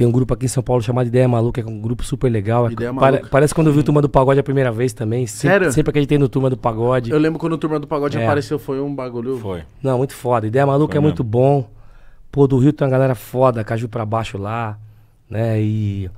Tem um grupo aqui em São Paulo chamado Ideia Maluca, que é um grupo super legal. É Ideia Maluca. Parece quando eu vi o Turma do Pagode a primeira vez também. Sempre, a Sempre acreditei no Turma do Pagode. Eu lembro quando o Turma do Pagode é. apareceu, foi um bagulho. Foi. Não, muito foda. Ideia Maluca foi é mesmo. muito bom. Pô, do Rio tem uma galera foda, Caju pra baixo lá, né? E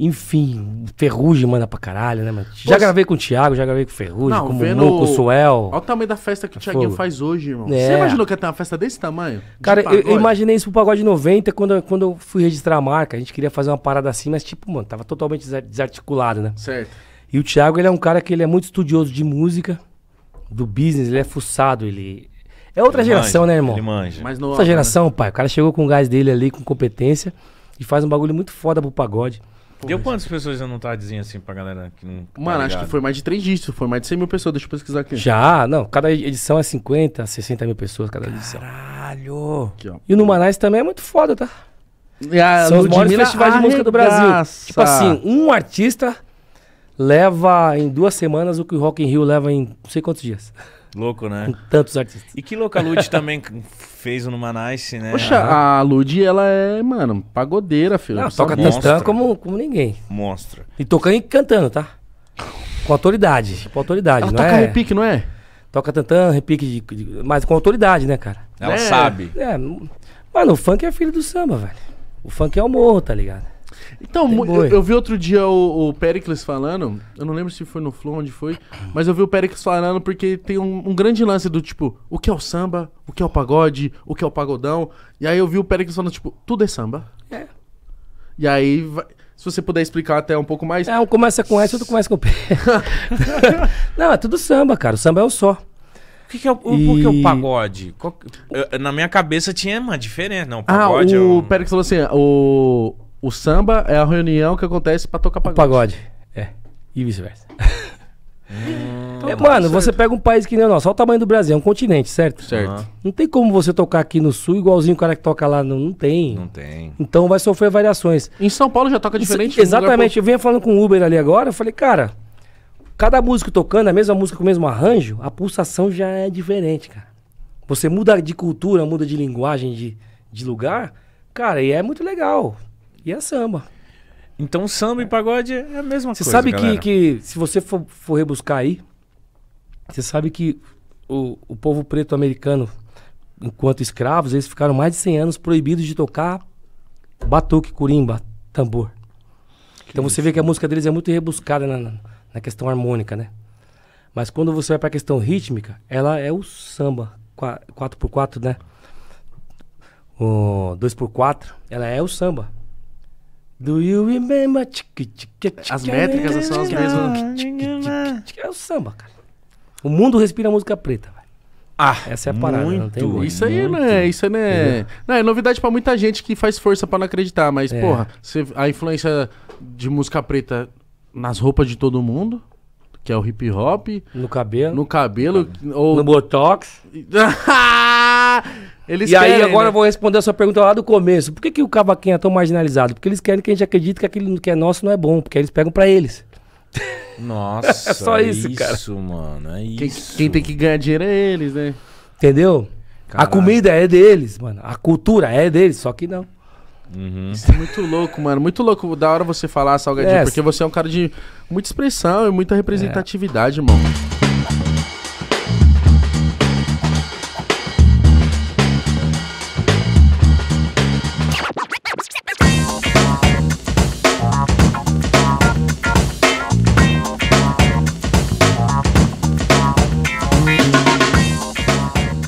enfim, Ferrugem manda pra caralho, né, mano? Já gravei com o Thiago, já gravei com o Ferrugem, com o vendo... com o Suel. Olha o tamanho da festa que o é Thiaguinho faz hoje, irmão. É. Você imaginou que ia ter uma festa desse tamanho? De Cara, eu, eu, imaginei isso pro Pagode 90 quando, quando eu fui registrar a marca. A gente queria fazer uma parada assim, mas tipo, mano, tava totalmente desarticulado, né? Certo. E o Thiago, ele é um cara que ele é muito estudioso de música, do business, ele é fuçado, ele... É outra ele geração, manja, né, irmão? Ele manja. Mas Essa né? geração, né? pai, o cara chegou com o gás dele ali, com competência, e faz um bagulho muito foda pro pagode. Porra, Deu quantas pessoas na notadinha assim pra galera que não. Tá Mano, acho que foi mais de três dígitos, foi mais de 100 mil pessoas, deixa eu pesquisar aqui. Já, não, cada edição é 50, 60 mil pessoas cada Caralho. edição. Caralho! E no Manaus também é muito foda, tá? É, a São os maiores festivais arregaça. de música do Brasil. Tipo assim, um artista leva em duas semanas o que o Rock in Rio leva em não sei quantos dias. Louco, né? Com tantos artistas. E que louca a Lud também fez no Manice, né? Poxa, a Lud, ela é, mano, pagodeira, filho. Não, toca tantã como, como ninguém. Monstro. E tocando e cantando, tá? Com autoridade, Com autoridade, ela não toca é? repique, não é? Toca tantã, repique, de, de, mas com autoridade, né, cara? Ela é. sabe. É, mano, o funk é filho do samba, velho. O funk é o morro, tá ligado? Então, eu, eu, vi outro dia o, o, Pericles falando, eu não lembro se foi no Flow, onde foi, mas eu vi o Pericles falando porque tem um, um, grande lance do tipo, o que é o samba, o que é o pagode, o que é o pagodão, e aí eu vi o Pericles falando, tipo, tudo é samba. É. E aí, vai, se você puder explicar até um pouco mais... É, um começa com S, outro começa com P. não, é tudo samba, cara, o samba é o só. O que, que, é o, e... o, que é o pagode? na minha cabeça tinha uma diferença. Não, o ah, pagode ah, o é um... falou assim, o, o samba é a reunião que acontece para tocar pagode. O pagode, é. E vice-versa. Hum, então é, tá mano, certo. você pega um país que nem o nosso, olha o tamanho do Brasil, é um continente, certo? Certo. Uhum. Não tem como você tocar aqui no sul igualzinho o cara que toca lá, não, não tem. Não tem. Então vai sofrer variações. Em São Paulo já toca diferente. Isso, exatamente, eu vinha falando com o Uber ali agora, eu falei, cara, cada músico tocando a mesma música com o mesmo arranjo, a pulsação já é diferente, cara. Você muda de cultura, muda de linguagem, de, de lugar, cara, e é muito legal e é samba. Então samba e pagode é a mesma coisa. Você sabe que, que se você for, for rebuscar aí, você sabe que o, o povo preto americano, enquanto escravos, eles ficaram mais de 100 anos proibidos de tocar batuque, curimba, tambor. Que então isso. você vê que a música deles é muito rebuscada na, na questão harmônica, né? Mas quando você vai para a questão rítmica, ela é o samba 4x4, né? O 2x4, ela é o samba. Do you remember? As métricas são as mesmas. É o samba, cara. O mundo respira música preta, velho. Ah, essa é a parada. Muito. isso aí, muito. né? Isso né? Não, é novidade para muita gente que faz força para não acreditar, mas é. porra, a influência de música preta nas roupas de todo mundo, que é o hip hop, no cabelo, no cabelo ou no botox. Ah, eles e querem, aí agora né? eu vou responder a sua pergunta lá do começo. Por que, que o cavaquinho é tão marginalizado? Porque eles querem que a gente acredite que aquilo que é nosso não é bom, porque eles pegam para eles. Nossa, é só isso, isso é cara. Isso, mano, é isso. Quem, quem, tem que ganhar dinheiro é eles, né? Entendeu? Caralho. A comida é deles, mano. A cultura é deles, só que não. Uhum. Isso é muito louco, mano. Muito louco. Da hora você falar, Salgadinho, é, porque sim. você é um cara de muita expressão e muita representatividade, é. mano.